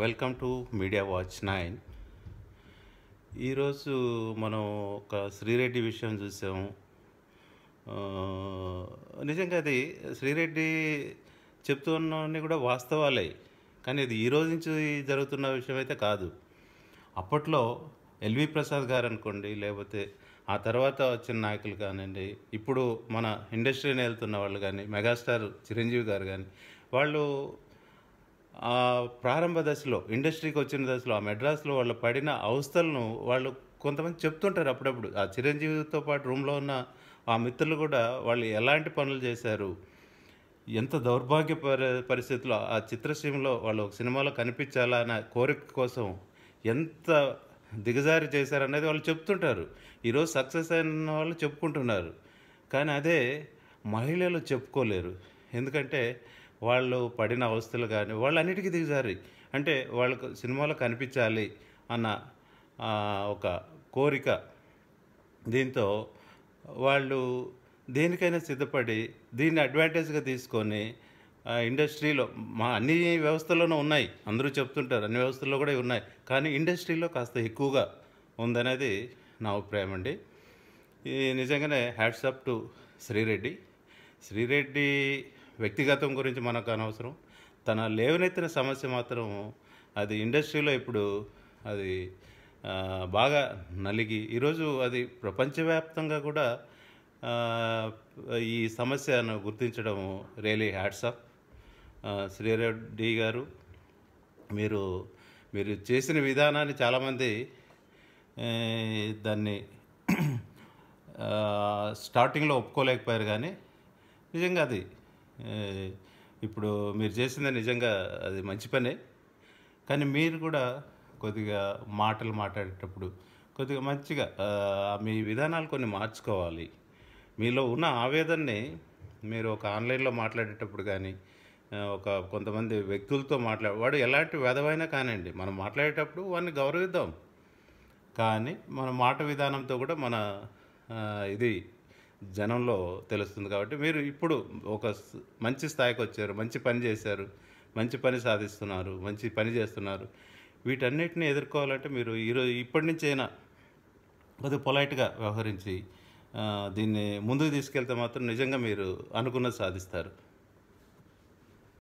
welcome to Media Watch nine ఈరోజు మనం ఒక శ్రీరెడ్డి విషయం చూసాము నిజంగా అది శ్రీరెడ్డి చెప్తూ కూడా వాస్తవాలే కానీ ఈ ఈరోజు నుంచి జరుగుతున్న విషయం అయితే కాదు అప్పట్లో ఎల్వి ప్రసాద్ గారు అనుకోండి లేకపోతే ఆ తర్వాత వచ్చిన నాయకులు కానివ్వండి ఇప్పుడు మన ఇండస్ట్రీని వెళ్తున్న వాళ్ళు కానీ మెగాస్టార్ చిరంజీవి గారు కానీ వాళ్ళు ప్రారంభ దశలో ఇండస్ట్రీకి వచ్చిన దశలో ఆ మెడ్రాస్లో వాళ్ళు పడిన అవస్థలను వాళ్ళు కొంతమంది చెప్తుంటారు అప్పుడప్పుడు ఆ చిరంజీవితో పాటు రూమ్లో ఉన్న ఆ మిత్రులు కూడా వాళ్ళు ఎలాంటి పనులు చేశారు ఎంత దౌర్భాగ్య పరిస్థితిలో ఆ చిత్రసీమలో వాళ్ళు ఒక సినిమాలో కనిపించాలా అనే కోరిక కోసం ఎంత దిగజారి చేశారనేది వాళ్ళు చెప్తుంటారు ఈరోజు సక్సెస్ అయిన వాళ్ళు చెప్పుకుంటున్నారు కానీ అదే మహిళలు చెప్పుకోలేరు ఎందుకంటే వాళ్ళు పడిన అవస్థలు కానీ వాళ్ళు అన్నిటికీ దిగజారి అంటే వాళ్ళకు సినిమాలో కనిపించాలి అన్న ఒక కోరిక దీంతో వాళ్ళు దేనికైనా సిద్ధపడి దీన్ని అడ్వాంటేజ్గా తీసుకొని ఇండస్ట్రీలో మా అన్ని వ్యవస్థల్లోనూ ఉన్నాయి అందరూ చెప్తుంటారు అన్ని వ్యవస్థల్లో కూడా ఉన్నాయి కానీ ఇండస్ట్రీలో కాస్త ఎక్కువగా ఉందనేది నా అభిప్రాయం అండి నిజంగానే హ్యాట్సప్ టు శ్రీరెడ్డి శ్రీరెడ్డి వ్యక్తిగతం గురించి మనకు అనవసరం తన లేవనెత్తిన సమస్య మాత్రం అది ఇండస్ట్రీలో ఇప్పుడు అది బాగా నలిగి ఈరోజు అది ప్రపంచవ్యాప్తంగా కూడా ఈ సమస్యను గుర్తించడం రియలీ హ్యాట్సాప్ శ్రీరెడ్డి గారు మీరు మీరు చేసిన విధానాన్ని చాలామంది దాన్ని స్టార్టింగ్లో ఒప్పుకోలేకపోయారు కానీ నిజంగా అది ఇప్పుడు మీరు చేసింది నిజంగా అది మంచి పనే కానీ మీరు కూడా కొద్దిగా మాటలు మాట్లాడేటప్పుడు కొద్దిగా మంచిగా మీ విధానాలు కొన్ని మార్చుకోవాలి మీలో ఉన్న ఆవేదనని మీరు ఒక ఆన్లైన్లో మాట్లాడేటప్పుడు కానీ ఒక కొంతమంది వ్యక్తులతో మాట్లాడ వాడు ఎలాంటి వెధవైనా కానివ్వండి మనం మాట్లాడేటప్పుడు వాడిని గౌరవిద్దాం కానీ మన మాట విధానంతో కూడా మన ఇది జనంలో తెలుస్తుంది కాబట్టి మీరు ఇప్పుడు ఒక మంచి స్థాయికి వచ్చారు మంచి పని చేశారు మంచి పని సాధిస్తున్నారు మంచి పని చేస్తున్నారు వీటన్నిటిని ఎదుర్కోవాలంటే మీరు ఈరోజు ఇప్పటి నుంచైనా కొద్దిగా పొలైట్గా వ్యవహరించి దీన్ని ముందుకు తీసుకెళ్తే మాత్రం నిజంగా మీరు అనుకున్నది సాధిస్తారు